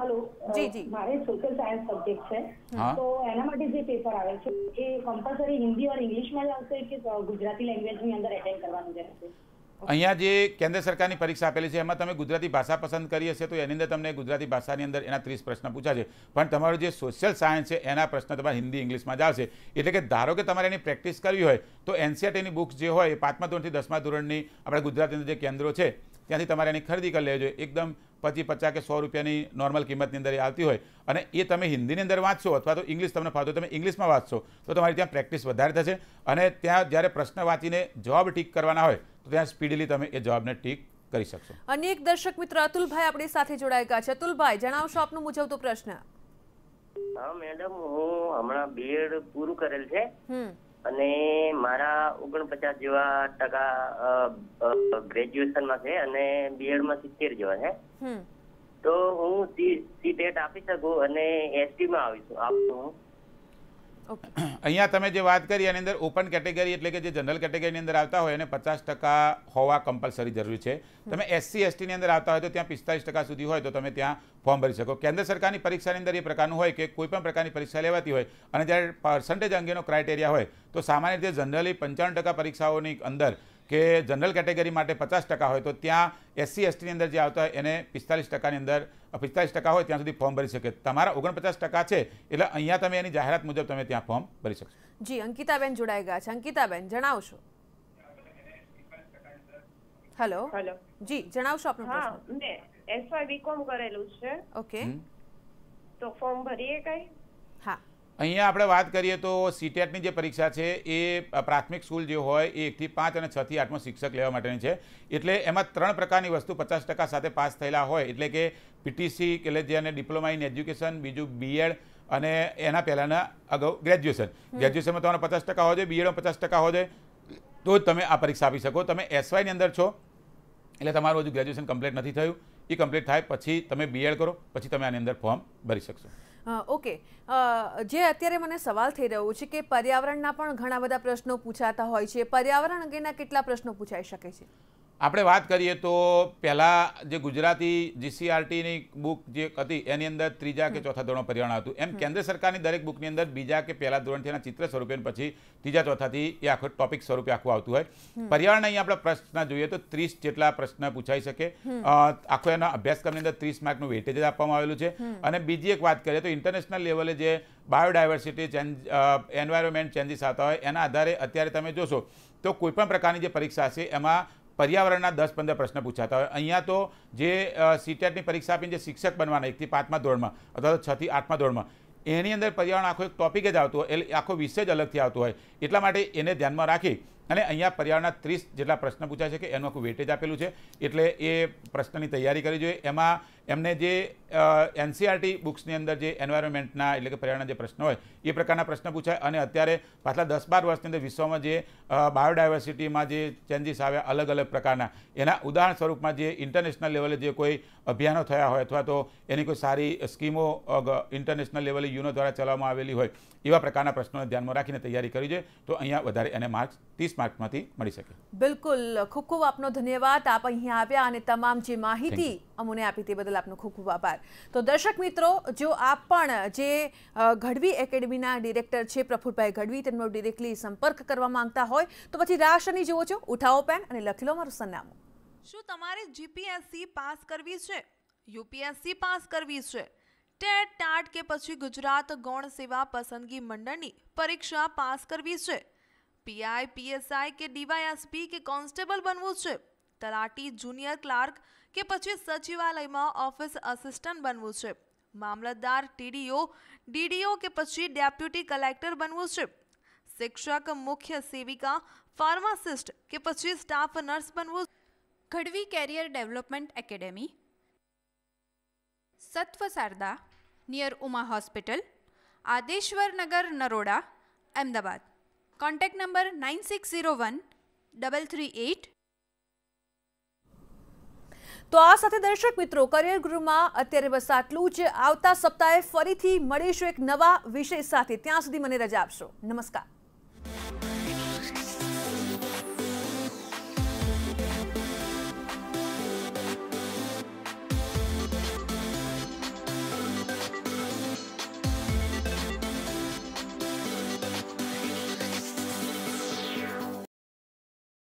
હેલો જી જી મારે સોશિયલ સાયન્સ સબ્જેક્ટ છે તો એના માટે જે પેપર આવે છે એ કમ્પલસરી હિન્દી ઓર ઇંગ્લિશમાં જ આવશે કે ગુજરાતી લેંગ્વેજની અંદર એટેન્ડ કરવાનું રહેશે અહીંયા જે કેન્દ્ર સરકારની પરીક્ષા આપેલી છે એમાં તમે ગુજરાતી ભાષા પસંદ કરી હશે તો એની અંદર તમને ગુજરાતી ભાષાની અંદર એના ત્રીસ પ્રશ્ન પૂછાશે પણ તમારું જે સોશિયલ સાયન્સ છે એના પ્રશ્ન તમારે હિન્દી ઇંગ્લિશમાં જ આવશે એટલે કે ધારો કે તમારે એની પ્રેક્ટિસ કરવી હોય તો એનસીઆરટીની બુક્સ જે હોય એ પાંચમા ધોરણથી દસમા ધોરણની આપણા ગુજરાતીના જે કેન્દ્રો છે ત્યાંથી તમારે એની ખરીદી કરી લેજો એકદમ પચીસ પચાસ કે સો રૂપિયાની નોર્મલ કિંમતની અંદર એ આવતી હોય અને એ તમે હિન્દીની અંદર વાંચશો અથવા તો ઇંગ્લિશ તમને ફાવતો તમે ઇંગ્લિશમાં વાંચશો તો તમારી ત્યાં પ્રેક્ટિસ વધારે થશે અને ત્યાં જ્યારે પ્રશ્ન વાંચીને જવાબ ઠીક કરવાના હોય ત્યાં સ્પીડલી તમે એ જવાબને ટીક કરી શકશો અન્ય એક દર્શક મિત્ર અતુલભાઈ આપણી સાથે જોડાયેલા છે અતુલભાઈ જણાવશો આપનો મુજબતો પ્રશ્ન હા મેડમ હું હમણાં બીએડ પૂરું કરેલ છે અને મારા ઓગણપચાસ જેવા ટકા ગ્રેજ્યુએશનમાં છે અને બીએડમાં સિત્તેર જેવા છે તો હું સી ટેટ આપી શકું અને એસટીમાં આવીશું આપું હું અહીંયા તમે જે વાત કરી એની અંદર ઓપન કેટેગરી એટલે કે જે જનરલ કેટેગરીની અંદર આવતા હોય એને પચાસ ટકા હોવા કમ્પલસરી જરૂરી છે તમે એસસી એસટીની અંદર આવતા હોય તો ત્યાં પિસ્તાલીસ ટકા સુધી હોય તો તમે ત્યાં ફોર્મ ભરી શકો કેન્દ્ર સરકારની પરીક્ષાની અંદર એ પ્રકારનું હોય કે કોઈ પણ પ્રકારની પરીક્ષા લેવાતી હોય અને જ્યારે પર્સન્ટેજ અંગેનો ક્રાઇટેરિયા હોય તો સામાન્ય રીતે જનરલી પંચાવન ટકા પરીક્ષાઓની અંદર કે જનરલ કેટેગરી માટે પચાસ ટકા હોય તો ત્યાં એસસી એસટીની અંદર જે આવતા હોય એને પિસ્તાલીસ ટકાની અંદર પિસ્તાલીસ ટકા હોય ત્યાં સુધી ફોર્મ ભરી શકે તમારા ઓગણપચાસ ટકા છે એટલે અહીંયા તમે એની જાહેરાત મુજબ તમે ત્યાં ફોર્મ ભરી શકશો જી અંકિતાબેન જોડાઈ ગયા છે અંકિતાબેન જણાવશો હેલો હેલો જી જણાવશો આપનો પ્રશ્ન મેં એસવાય બીકોમ કરેલું છે ઓકે તો ફોર્મ ભરીએ કઈ હા અહીંયા આપણે વાત કરીએ તો સીટેટની e જે પરીક્ષા છે એ પ્રાથમિક સ્કૂલ જે હોય એ એકથી પાંચ અને છથી આઠમાં શિક્ષક લેવા માટેની છે એટલે એમાં ત્રણ પ્રકારની વસ્તુ પચાસ ટકા સાથે પાસ થયેલા હોય એટલે કે પીટીસી એટલે જેને ડિપ્લોમા ઇન એજ્યુકેશન બીજું બીએડ અને એના પહેલાંના અગાઉ ગ્રેજ્યુએશન ગ્રેજ્યુએશનમાં તમારા પચાસ ટકા હોય છે બીએડમાં પચાસ ટકા હોય છે તો જ તમે આ પરીક્ષા આપી શકો તમે એસવાયની અંદર છો એટલે તમારું હજુ ગ્રેજ્યુએશન કમ્પ્લીટ નથી થયું એ કમ્પ્લીટ થાય પછી તમે બીએડ કરો પછી તમે આની અંદર ફોર્મ ભરી શકશો ઓકે જે અત્યારે મને સવાલ થઈ રહ્યો છે કે પર્યાવરણના પણ ઘણા બધા પ્રશ્નો પૂછાતા હોય છે પર્યાવરણ અંગેના કેટલા પ્રશ્નો પૂછાઈ શકે છે આપણે વાત કરીએ તો પહેલાં જે ગુજરાતી જીસીઆરટીની બુક જે હતી એની અંદર ત્રીજા કે ચોથા ધોરણ પરિણામ હતું એમ કેન્દ્ર સરકારની દરેક બુકની અંદર બીજા કે પહેલા ધોરણથી એના ચિત્ર સ્વરૂપે પછી ત્રીજા ચોથાથી એ આખો ટોપિક સ્વરૂપે આખું આવતું હોય પર્યાવરણ અહીં આપણે પ્રશ્ન જોઈએ તો ત્રીસ જેટલા પ્રશ્ન પૂછાઈ શકે આખો એના અભ્યાસક્રમની અંદર ત્રીસ માર્કનું વેટેજ આપવામાં આવેલું છે અને બીજી એક વાત કરીએ તો ઇન્ટરનેશનલ લેવલે જે બાયોડાયવર્સિટી ચેન્જ એન્વાયરમેન્ટ ચેન્જીસ આવતા હોય એના આધારે અત્યારે તમે જોશો તો કોઈપણ પ્રકારની જે પરીક્ષા છે એમાં પર્યાવરણના દસ પંદર પ્રશ્ન પૂછાતા હોય અહીંયા તો જે સીટેટની પરીક્ષા આપીને જે શિક્ષક બનવાના એકથી પાંચમા ધોરણમાં અથવા તો છથી આઠમા ધોરણમાં એની અંદર પર્યાવરણ આખો એક ટોપિક જ આવતો હોય એટલે આખો વિષય જ અલગથી આવતો હોય એટલા માટે એને ધ્યાનમાં રાખી અને અહીંયા પર્યાવરણના ત્રીસ જેટલા પ્રશ્ન પૂછાય છે કે એનું આખું વેટેજ આપેલું છે એટલે એ પ્રશ્નની તૈયારી કરવી જોઈએ એમાં એમને જે એનસીઆરટી બુક્સની e અંદર જે એન્વાયરમેન્ટના એટલે કે પર્યાવરણના જે પ્રશ્નો હોય એ પ્રકારના પ્રશ્ન પૂછાય અને અત્યારે પાછલા દસ બાર વર્ષની અંદર વિશ્વમાં જે બાયોડાયવર્સિટીમાં જે ચેન્જીસ આવ્યા અલગ અલગ પ્રકારના એના ઉદાહરણ સ્વરૂપમાં જે ઇન્ટરનેશનલ લેવલે જે કોઈ અભિયાનો થયા હોય અથવા તો એની કોઈ સારી સ્કીમો ઇન્ટરનેશનલ લેવલે યુનો દ્વારા ચલાવવામાં આવેલી હોય એવા પ્રકારના પ્રશ્નોને ધ્યાનમાં રાખીને તૈયારી કરી જોઈએ તો અહીંયા વધારે એને માર્ક્સ ત્રીસ માર્કમાંથી મળી શકે બિલકુલ ખૂબ ખૂબ આપનો ધન્યવાદ આપ અહીંયા આવ્યા અને તમામ જે માહિતી અમને આપી તે બદલ બદલ આપનો ખૂબ ખૂબ આભાર તો દર્શક મિત્રો જો આપ પણ જે ગઢવી એકેડમીના ડિરેક્ટર છે પ્રફુલભાઈ ગઢવી તેમનો ડિરેક્ટલી સંપર્ક કરવા માંગતા હોય તો પછી રાશની જુઓ છો ઉઠાવો પેન અને લખી લો મારું સરનામું શું તમારે જીપીએસસી પાસ કરવી છે યુપીએસસી પાસ કરવી છે ટેટ ટાટ કે પછી ગુજરાત ગૌણ સેવા પસંદગી મંડળની પરીક્ષા પાસ કરવી છે પીઆઈ પીએસઆઈ કે ડીવાયએસપી કે કોન્સ્ટેબલ બનવું છે તલાટી જુનિયર ક્લાર્ક केपछि सचिवालयમાં ઓફિસ આસિસ્ટન્ટ બનવું છે મામલતદાર ટીડીઓ ડीडीઓ કે પછી ડેપ્યુટી કલેક્ટર બનવું છે શિક્ષક મુખ્ય સેવિકા ફાર્માસિસ્ટ કે પછી સ્ટાફ નર્સ બનવું છે ઘડવી કરિયર ડેવલપમેન્ટ એકેડમી સત્વ સરદા near Uma hospital Adeshwarnagar Naroda Ahmedabad contact number 9601 238 તો આ સાથે દર્શક મિત્રો કરિયર ગૃહમાં અત્યારે બસ આટલું જ આવતા સપ્તાહે ફરીથી મળીશું એક નવા વિષય સાથે ત્યાં સુધી મને રજા આપશો નમસ્કાર